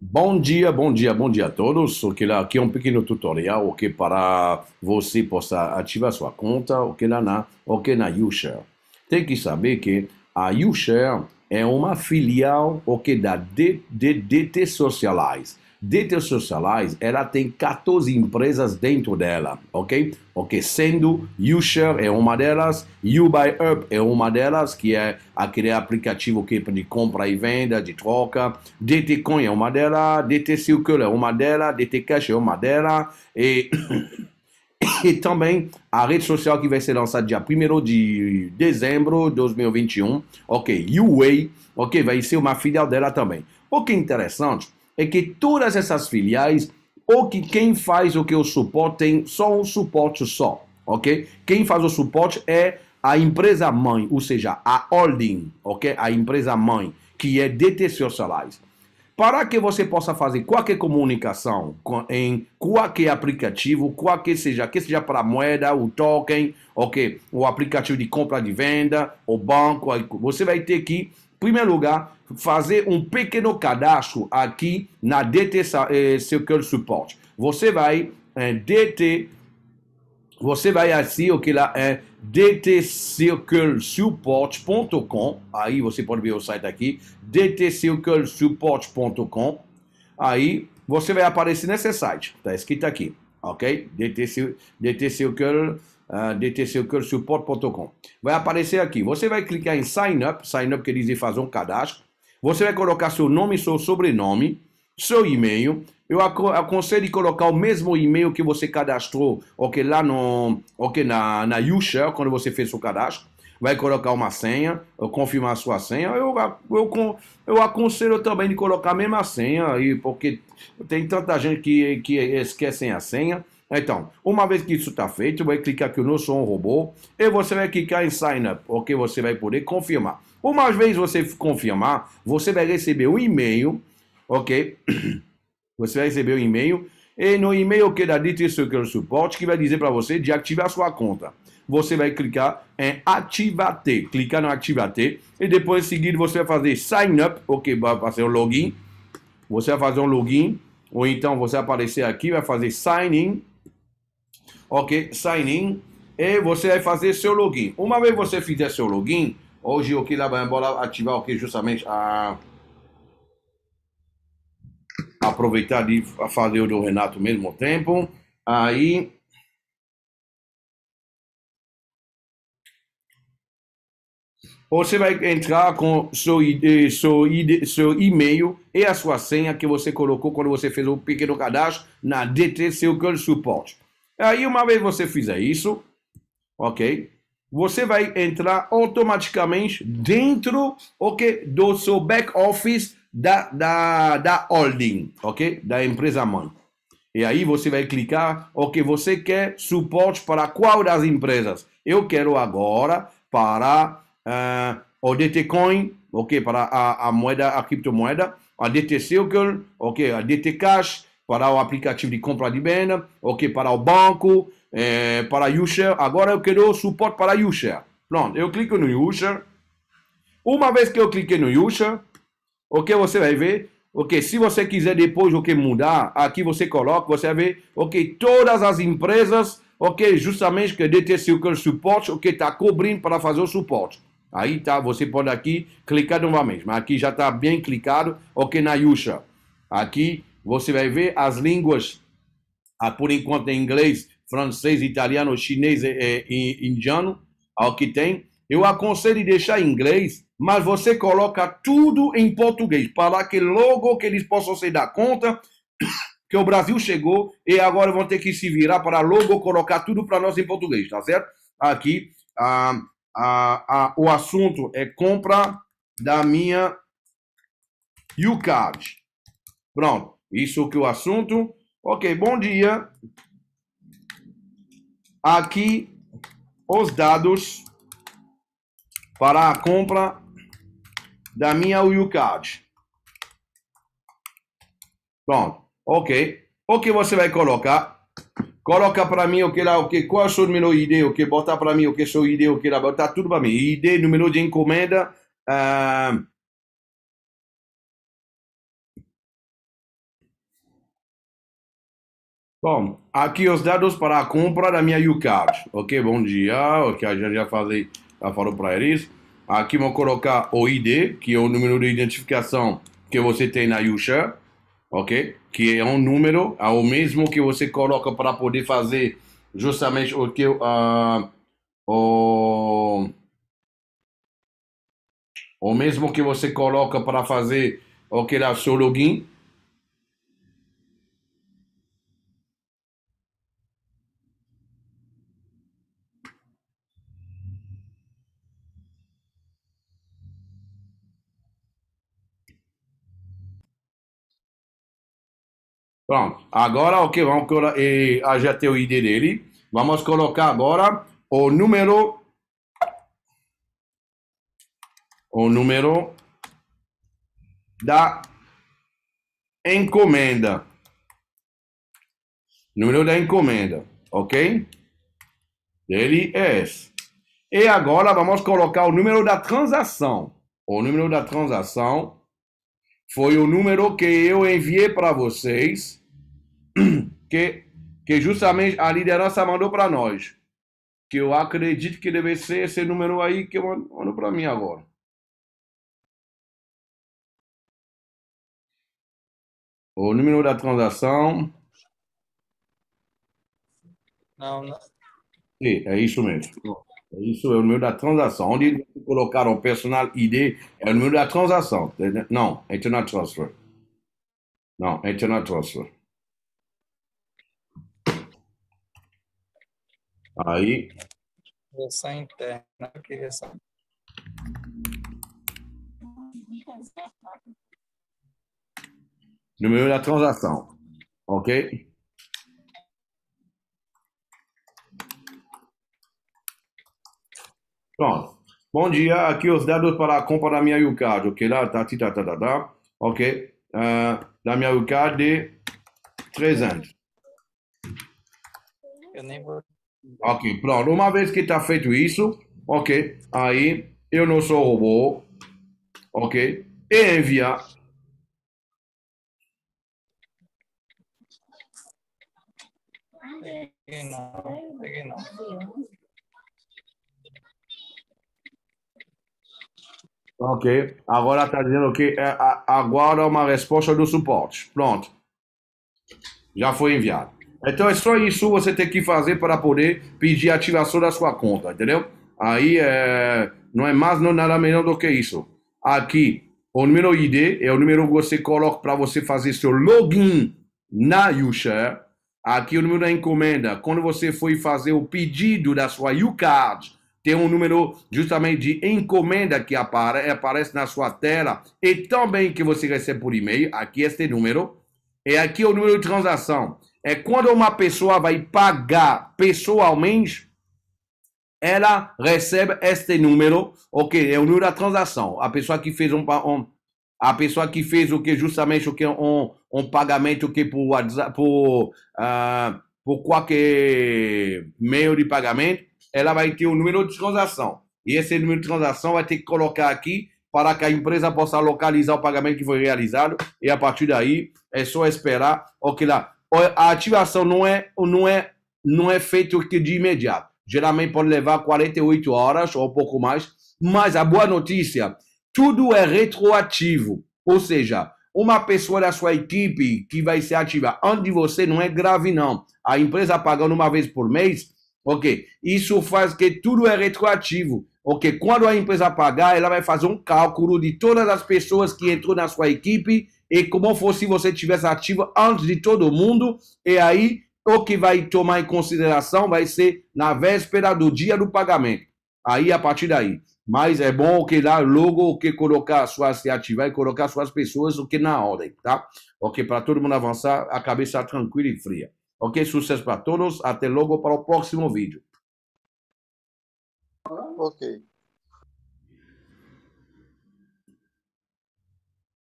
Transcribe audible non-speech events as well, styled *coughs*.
Bom dia, bom dia, bom dia a todos. Aqui é um pequeno tutorial que para você possa ativar sua conta o que lá na, o que na YouShare. Tem que saber que a YouShare é uma filial o que da DT Socialize. Dentre os seus salários, ela tem 14 empresas dentro dela, ok? Ok, sendo YouShare é uma delas, YouBuyUp é uma delas, que é aquele aplicativo que é de compra e venda, de troca. DTCoin é uma delas, DTCircle é uma delas, DTCash é uma delas e... *coughs* e também a rede social que vai ser lançada dia 1 de dezembro de 2021, ok, YouWay ok, vai ser uma filial dela também. O que é interessante é que todas essas filiais, ou que quem faz o que o suporte tem só um suporte só, ok? Quem faz o suporte é a empresa mãe, ou seja, a holding, ok? A empresa mãe, que é DT Socialize. Para que você possa fazer qualquer comunicação em qualquer aplicativo, qualquer seja, que seja para moeda, o token, ok? O aplicativo de compra de venda, o banco, você vai ter que primeiro lugar, fazer um pequeno cadastro aqui na DT Circle eh, Support. Você vai em eh, DT, você vai assim, o que lá é dtcirclesupport.com, aí você pode ver o site aqui, dtcirclesupport.com, aí você vai aparecer nesse site, tá escrito aqui, ok? DT, DT Circle uh, Vai aparecer aqui. Você vai clicar em Sign Up, Sign Up quer dizer fazer um cadastro. Você vai colocar seu nome seu sobrenome, seu e-mail. Eu aconselho colocar o mesmo e-mail que você cadastrou, ok, lá no, ok, na, na YouShare, quando você fez seu cadastro. Vai colocar uma senha, confirmar sua senha. Eu, eu, eu aconselho também de colocar a mesma senha, aí, porque tem tanta gente que, que esquecem a senha. Então, uma vez que isso está feito, vai clicar aqui no som robô e você vai clicar em sign up, ok? Você vai poder confirmar. Uma vez você confirmar, você vai receber um e-mail, ok? *clears throat* Você vai receber um e-mail e no e-mail que da DT Circle é Support que vai dizer para você de ativar sua conta. Você vai clicar em ativar T, clicar no ativar T e depois em seguida você vai fazer sign up, ok, vai fazer um login, você vai fazer um login ou então você vai aparecer aqui, vai fazer sign in, ok? Sign in. E você vai fazer seu login. Uma vez você fizer seu login, hoje o que lá vai embora ativar o que justamente a aproveitar de fazer o do Renato ao mesmo tempo. Aí você vai entrar com seu, eh, seu, seu e-mail e a sua senha que você colocou quando você fez o pequeno cadastro na DT Seu Suporte. Aí, uma vez você fizer isso, ok? Você vai entrar automaticamente dentro okay, do seu back office da, da, da holding, ok? Da empresa mãe. E aí você vai clicar ok, você quer suporte para qual das empresas. Eu quero agora para uh, o DTCoin, ok? Para a, a moeda, a criptomoeda, a DT Circle, ok? A DT Cash, para o aplicativo de compra de bens, ok, para o banco, é, para user. Agora eu quero suporte para user. Pronto, eu clico no user. Uma vez que eu cliquei no Usher, ok, você vai ver, ok, se você quiser depois, que mudar, aqui você coloca, você vai ver, ok, todas as empresas, ok, justamente que DT Circle é Support, ok, está cobrindo para fazer o suporte. Aí tá, você pode aqui clicar novamente, mas aqui já está bem clicado, ok, na Yusha. Aqui você vai ver as línguas, ah, por enquanto, em inglês, francês, italiano, chinês eh, eh, e, indiano, ao é que tem. Eu aconselho deixar em inglês, mas você coloca tudo em português, para que logo que eles possam se dar conta que o Brasil chegou e agora vão ter que se virar para logo colocar tudo para nós em português, tá certo? Aqui, ah, ah, ah, o assunto é compra da minha U-Card. Pronto. Isso que o assunto. Ok, bom dia. Aqui os dados para a compra da minha UCAD. Pronto, ok. O que você vai colocar? Coloca para mim o que lá, o que, qual é o número ID, o que botar para mim, o que é o ID, o que lá, botar tudo para mim. ID, número de encomenda, uh, Bom, aqui os dados para a compra da minha UCard. Ok, bom dia. Ok, a gente já, falei, já falou para eles. Aqui vou colocar o ID, que é o número de identificação que você tem na UShare. Ok? Que é um número, é o mesmo que você coloca para poder fazer justamente o que uh, o, o mesmo que você coloca para fazer o que lá seu login Pronto. Agora, o que vamos colocar? Já tem o ID dele. Vamos colocar agora o número. O número da encomenda. Número da encomenda, ok? Ele é esse. E agora vamos colocar o número da transação. O número da transação foi o número que eu enviei para vocês, *clears throat* que, que justamente a liderança mandou para nós. Que eu acredito que deve ser esse número aí que mando para mim agora. O número da transação. Não, não. Sim, é isso mesmo. Isso é o número da transação. Onde você colocar um personal ID é o número da transação. Euh, Não, internet transfer. Não, internet transfer. Aí. Essa interna, eu queria numéro Número da transação. Ok? Pronto. Bom dia, aqui os dados para a compra da minha UCAD, ok? Lá, tá, tá, tá, tá, tá, ok? Uh, da minha UCAD de 3 anos. Eu nem vou... Ok, pronto. Uma vez que tá feito isso, ok? Aí, eu não sou robô, ok? E enviar Peguei não, peguei não. Ok. Agora está dizendo que é, aguarda uma resposta do suporte. Pronto. Já foi enviado. Então é só isso você tem que fazer para poder pedir ativação da sua conta, entendeu? Aí é, não é mais não nada melhor do que isso. Aqui, o número ID é o número que você coloca para você fazer seu login na YouShare. Aqui o número da encomenda. Quando você foi fazer o pedido da sua YouCard, tem um número justamente de encomenda que apare, aparece na sua tela e também que você recebe por e-mail. Aqui este número. E aqui o número de transação. É quando uma pessoa vai pagar pessoalmente, ela recebe este número, ok? É o número da transação. A pessoa que fez um, um a pessoa que fez o que justamente o que um, um pagamento que por WhatsApp, por, uh, por qualquer meio de pagamento, ela vai ter o número de transação. E esse número de transação vai ter que colocar aqui para que a empresa possa localizar o pagamento que foi realizado e a partir daí é só esperar ok lá. A ativação não é não é não é feito de imediato. Geralmente pode levar 48 horas ou um pouco mais, mas a boa notícia, tudo é retroativo, ou seja, uma pessoa da sua equipe que vai ser ativa antes de você não é grave não. A empresa pagando uma vez por mês, Ok? Isso faz que tudo é retroativo. Ok? Quando a empresa pagar, ela vai fazer um cálculo de todas as pessoas que entrou na sua equipe e como fosse se você tivesse ativo antes de todo mundo. E aí, o que vai tomar em consideração vai ser na véspera do dia do pagamento. Aí, a partir daí. Mas é bom que lá logo que colocar suas se ativar e colocar suas pessoas o que na ordem, tá? Ok, para todo mundo avançar, a cabeça tranquila e fria. Ok, sucesso para todos. Até logo para o próximo vídeo. Ok.